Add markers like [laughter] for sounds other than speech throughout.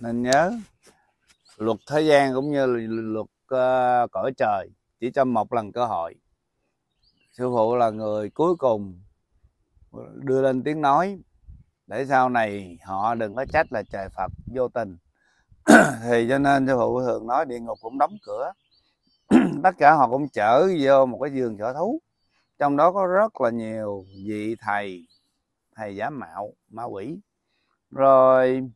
nên nhớ luật thế gian cũng như luật uh, cõi trời chỉ cho một lần cơ hội sư phụ là người cuối cùng đưa lên tiếng nói để sau này họ đừng có trách là trời phật vô tình [clears throat] thì cho nên sư phụ thường nói địa ngục cũng đóng cửa [clears throat] tất cả họ cũng chở vô một cái giường chở thú trong đó có rất là nhiều vị thầy thầy giả mạo ma quỷ rồi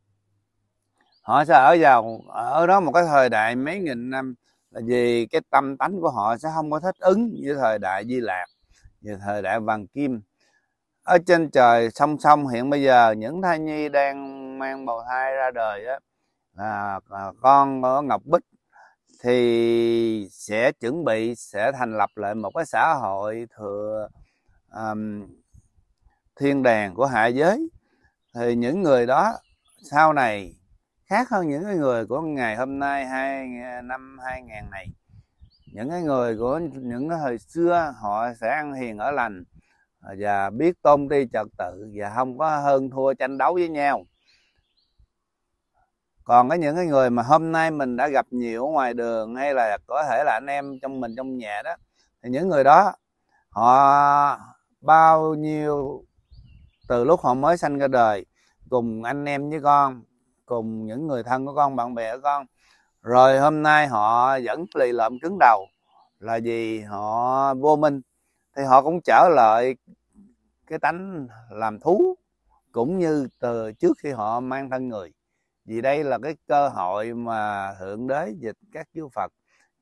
họ sẽ ở vào ở đó một cái thời đại mấy nghìn năm là vì cái tâm tánh của họ sẽ không có thích ứng với thời đại di lạc với thời đại vàng kim ở trên trời song song hiện bây giờ những thai nhi đang mang bầu thai ra đời á là, à, con của ngọc bích thì sẽ chuẩn bị sẽ thành lập lại một cái xã hội thừa um, thiên đàng của hạ giới thì những người đó sau này khác hơn những cái người của ngày hôm nay hai năm 2000 này những cái người của những cái thời xưa họ sẽ ăn hiền ở lành và biết tôn ti trật tự và không có hơn thua tranh đấu với nhau còn có những cái người mà hôm nay mình đã gặp nhiều ngoài đường hay là có thể là anh em trong mình trong nhà đó thì những người đó họ bao nhiêu từ lúc họ mới sanh ra đời cùng anh em với con cùng những người thân của con bạn bè của con rồi hôm nay họ vẫn lì lợm cứng đầu là vì họ vô minh thì họ cũng trở lại cái tánh làm thú cũng như từ trước khi họ mang thân người vì đây là cái cơ hội mà thượng đế dịch các chư phật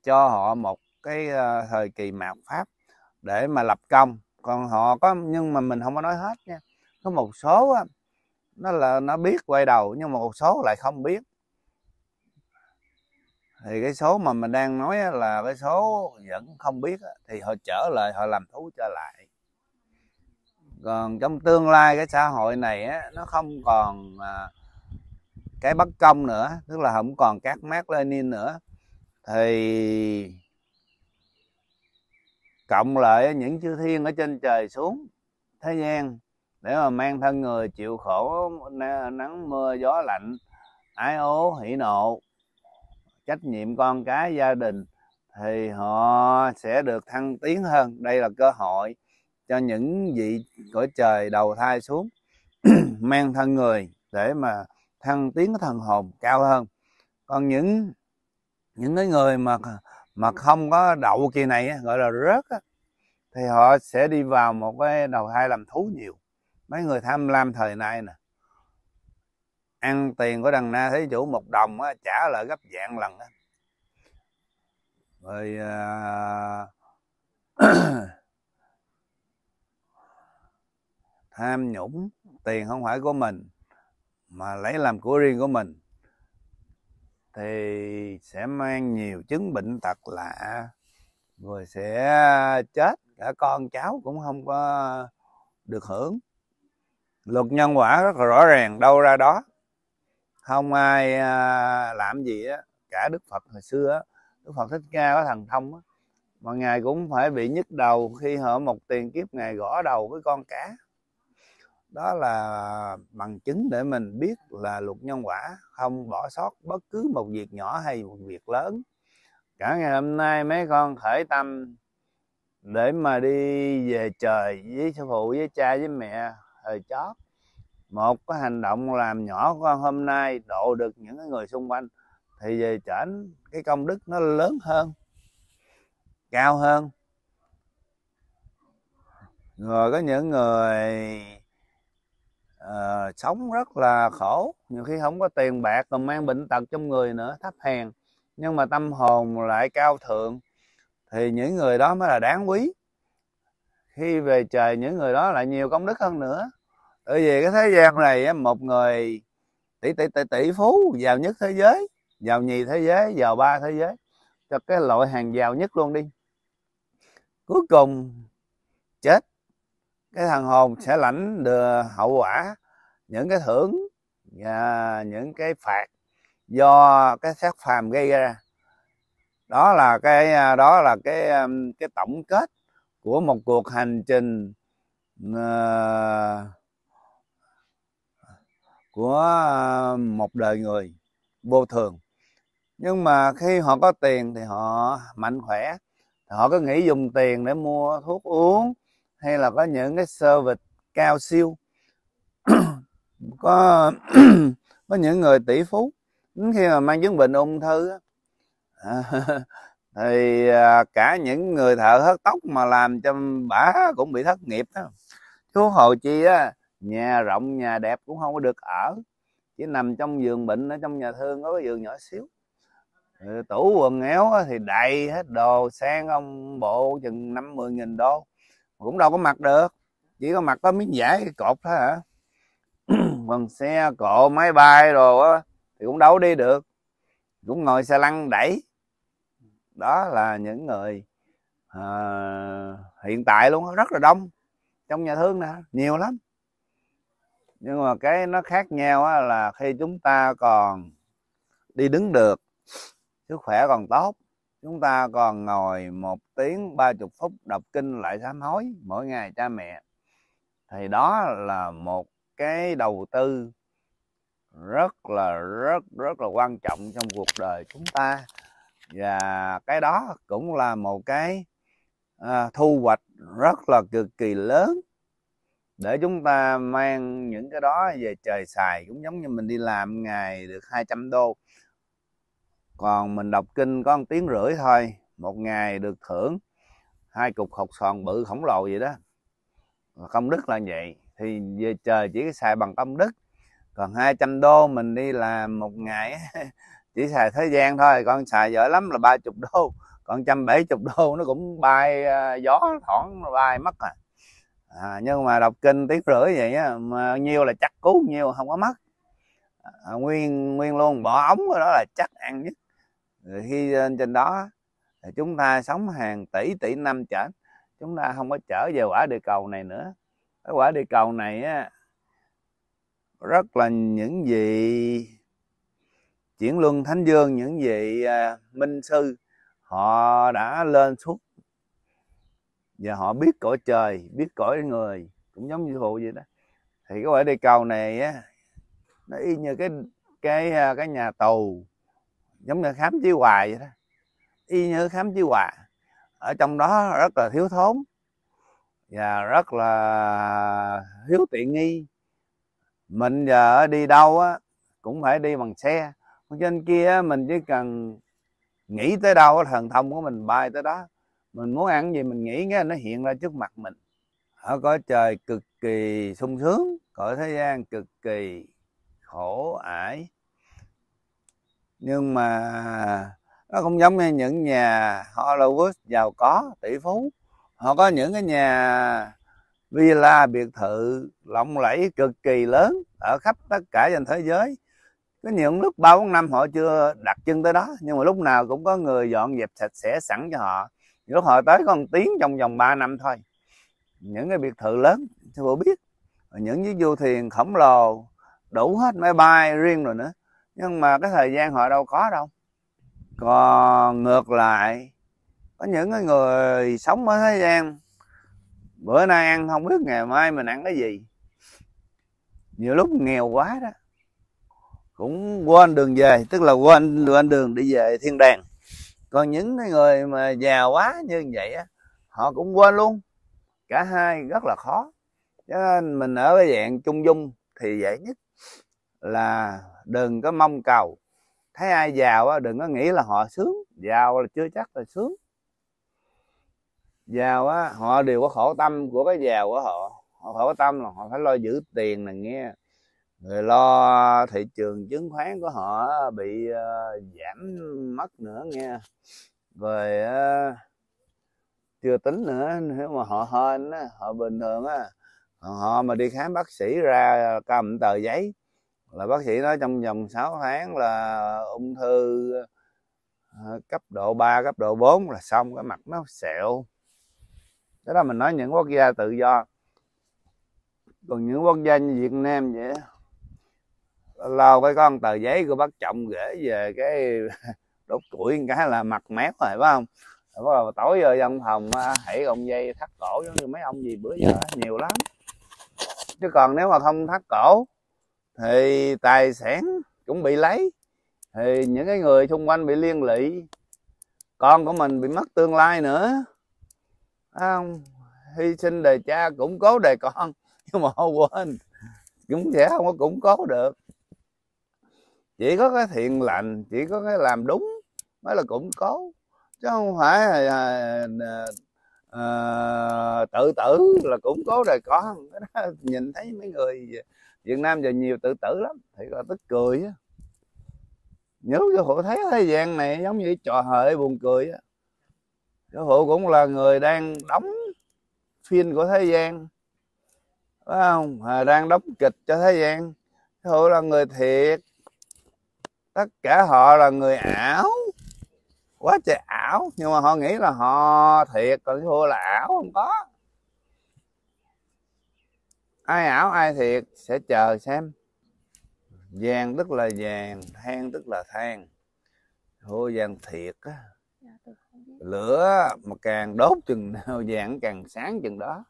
cho họ một cái ờ, thời kỳ mạt pháp để mà lập công còn họ có nhưng mà mình không có nói hết nha có một số nó là nó biết quay đầu nhưng mà một số lại không biết thì cái số mà mình đang nói là cái số vẫn không biết thì họ trở lại họ làm thú trở lại còn trong tương lai cái xã hội này nó không còn à, cái bất công nữa tức là không còn các mát lenin nữa thì cộng lại những chư thiên ở trên trời xuống thế gian để mà mang thân người chịu khổ nắng mưa gió lạnh ái ố hỉ nộ trách nhiệm con cái gia đình thì họ sẽ được thăng tiến hơn đây là cơ hội cho những vị cõi trời đầu thai xuống [clears throat] mang thân người để mà thăng tiến cái thần hồn cao hơn còn những những cái người mà mà không có đậu kỳ này gọi là rớt thì họ sẽ đi vào một cái đầu thai làm thú nhiều mấy người tham lam thời nay nè ăn tiền của đằng na thế chủ một đồng á, trả lại gấp dạng lần á. rồi uh, [clears throat] tham nhũng tiền không phải của mình mà lấy làm của riêng của mình thì sẽ mang nhiều chứng bệnh tật lạ rồi sẽ chết cả con cháu cũng không có được hưởng luật nhân quả rất là rõ ràng đâu ra đó không ai à, làm gì á cả đức phật hồi xưa đức phật thích ca có thần thông á mà ngài cũng phải bị nhức đầu khi họ một tiền kiếp ngài gõ đầu với con cá đó là bằng chứng để mình biết là luật nhân quả không bỏ sót bất cứ một việc nhỏ hay một việc lớn cả ngày hôm nay mấy con khởi tâm để mà đi về trời với sư phụ với cha với mẹ thời chót một cái hành động làm nhỏ con hôm nay độ được những người xung quanh thì về trển cái công đức nó lớn hơn cao hơn rồi có những người uh, sống rất là khổ nhiều khi không có tiền bạc còn mang bệnh tật trong người nữa thấp hèn nhưng mà tâm hồn lại cao thượng thì những người đó mới là đáng quý khi về trời những người đó lại nhiều công đức hơn nữa bởi vì cái thế gian này một người tỷ tỷ tỷ tỷ phú giàu nhất thế giới giàu nhì thế giới giàu ba thế giới cho cái loại hàng giàu nhất luôn đi cuối cùng chết cái thằng hồn sẽ lãnh được hậu quả những cái thưởng và những cái phạt do cái sát phàm gây ra đó là cái đó là cái um, cái tổng kết của một cuộc hành trình uh, của à, một đời người vô thường nhưng mà khi họ có tiền thì họ mạnh khỏe họ có nghĩ dùng tiền để mua thuốc uống hay là có những cái service cao siêu [clears throat] có [clears throat] có những người tỷ phú đến khi mà mang chứng bệnh ung thư á, à, [laughs] thì à, cả những người thợ hớt tóc mà làm cho bả cũng bị thất nghiệp đó chú hồ chi á nhà rộng nhà đẹp cũng không có được ở chỉ nằm trong giường bệnh ở trong nhà thương có cái giường nhỏ xíu ừ, tủ quần éo thì đầy hết đồ sang ông bộ chừng năm mười nghìn đô cũng đâu có mặc được chỉ có mặc có miếng vải cột thôi hả còn [clears throat] xe cộ máy bay rồi á thì cũng đâu đi được cũng ngồi xe lăn đẩy đó là những người à, hiện tại luôn rất là đông trong nhà thương nè nhiều lắm nhưng mà cái nó khác nhau á, là khi chúng ta còn đi đứng được sức khỏe còn tốt chúng ta còn ngồi một tiếng ba chục phút đọc kinh lại sám hối mỗi ngày cha mẹ thì đó là một cái đầu tư rất là rất rất là quan trọng trong cuộc đời chúng ta và cái đó cũng là một cái à, thu hoạch rất là cực kỳ lớn để chúng ta mang những cái đó về trời xài cũng giống như mình đi làm ngày được 200 đô còn mình đọc kinh có một tiếng rưỡi thôi một ngày được thưởng hai cục hột sòn bự khổng lồ vậy đó công đức là vậy thì về trời chỉ xài bằng công đức còn 200 đô mình đi làm một ngày [laughs] chỉ xài thời gian thôi con xài giỏi lắm là ba chục đô còn trăm bảy chục đô nó cũng bay à, gió thoảng bay mất à à, nhưng mà đọc kinh tiếng rưỡi vậy á mà nhiêu là chắc cứu nhiêu không có mất à, nguyên nguyên luôn bỏ ống đó là chắc ăn nhất rồi khi trên đó thì chúng ta sống hàng tỷ tỷ năm trở chúng ta không có trở về quả địa cầu này nữa cái quả địa cầu này á rất là những gì chuyển luân thánh dương những vị à, minh sư họ đã lên suốt và họ biết cõi trời biết cõi người cũng giống như phụ vậy đó thì cái quả địa cầu này á nó y như cái cái à, cái nhà tù giống như khám chí hòa vậy đó y như khám chí hòa ở trong đó rất là thiếu thốn và rất là thiếu tiện nghi mình giờ đi đâu á cũng phải đi bằng xe trên kia mình chỉ cần nghĩ tới đâu thần thông của mình bay tới đó mình muốn ăn gì mình nghĩ cái nó hiện ra trước mặt mình ở cõi trời cực kỳ sung sướng cõi thế gian cực kỳ khổ ải nhưng mà nó không giống như những nhà Hollywood giàu có tỷ phú họ có những cái nhà villa biệt thự lộng lẫy cực kỳ lớn ở khắp tất cả trên thế giới có những lúc ba bốn năm họ chưa đặt chân tới đó nhưng mà lúc nào cũng có người dọn dẹp sạch sẽ sẵn cho họ lúc họ tới còn một tiếng trong vòng 3 năm thôi những cái biệt thự lớn sư phụ biết những cái du thuyền khổng lồ đủ hết máy bay riêng rồi nữa nhưng mà cái thời gian họ đâu có đâu còn ngược lại có những cái người sống ở thế gian bữa nay ăn không biết ngày mai mình ăn cái gì nhiều lúc nghèo quá đó cũng quên đường về tức là quên quên đường đi về thiên đàng còn những cái người mà già quá như vậy á họ cũng quên luôn cả hai rất là khó cho nên mình ở cái dạng trung dung thì dễ nhất là đừng có mong cầu thấy ai giàu á đừng có nghĩ là họ sướng giàu là chưa chắc là sướng giàu á họ đều có khổ tâm của cái giàu của họ họ khổ tâm là họ phải lo giữ tiền này nghe người lo thị trường chứng khoán của họ bị ờ, giảm mất nữa nghe về chưa tính nữa nếu mà họ hên họ bình thường á còn họ mà đi khám bác sĩ ra cầm tờ giấy là bác sĩ nói trong vòng 6 tháng là ung thư ờ, cấp độ 3, cấp độ 4 là xong cái mặt nó sẹo đó là mình nói những quốc gia tự do còn những quốc gia như Việt Nam vậy lâu cái con tờ giấy của bác trọng gửi về cái [laughs] đốt củi cái là mặt mép rồi phải không bắt đầu tối giờ trong phòng à, hãy ông dây thắt cổ giống như mấy ông gì bữa giờ dạ. nhiều lắm chứ còn nếu mà không thắt cổ thì tài sản cũng bị lấy thì những cái người xung quanh bị liên lụy con của mình bị mất tương lai nữa phải không hy sinh đời cha cũng cố đời con nhưng mà quên cũng sẽ không có củng cố được chỉ có cái thiện lành chỉ có cái làm đúng mới là củng cố chứ không phải là, à, à, à tự tử là củng cố rồi có [laughs] nhìn thấy mấy người Việt Nam giờ nhiều tự tử lắm thì là tức cười á nhớ cho hộ thấy thế gian này giống như trò hợi buồn cười á cho hộ cũng là người đang đóng phim của thế gian phải không à, đang đóng kịch cho thế gian cho hộ là người thiệt tất cả họ là người ảo quá trời ảo nhưng mà họ nghĩ là họ thiệt còn thua là ảo không có ai ảo ai thiệt sẽ chờ xem vàng tức là vàng than tức là than thua vàng thiệt á dạ, lửa mà càng đốt chừng nào vàng càng sáng chừng đó